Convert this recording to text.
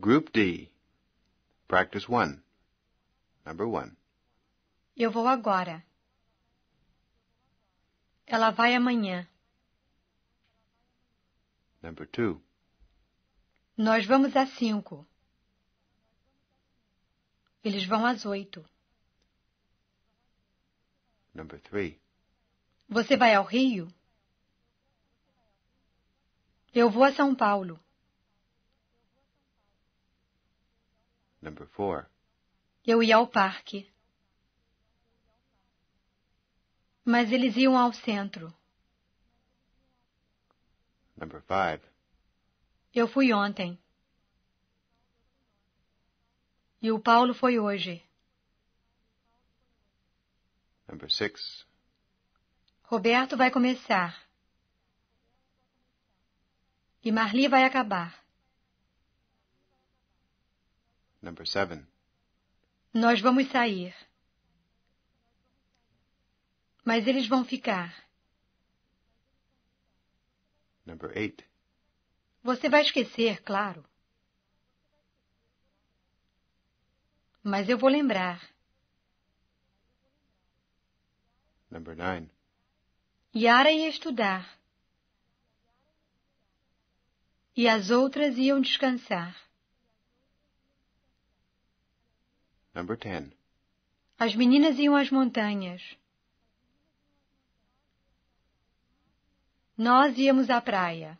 Group D. Practice 1. Number 1. Eu vou agora. Ela vai amanhã. Number 2. Nós vamos às 5. Eles vão às 8. Number 3. Você vai ao Rio? Eu vou a São Paulo. Number four. Eu ia ao parque. Mas eles iam ao centro. Number five. Eu fui ontem. E o Paulo foi hoje. Number six. Roberto vai começar. E Marli vai acabar. Number seven. Nós vamos sair. Mas eles vão ficar. Number eight. Você vai esquecer, claro. Mas eu vou lembrar. Number nine. Yara ia estudar. E as outras iam descansar. Number 10. As meninas iam às montanhas. Nós íamos à praia.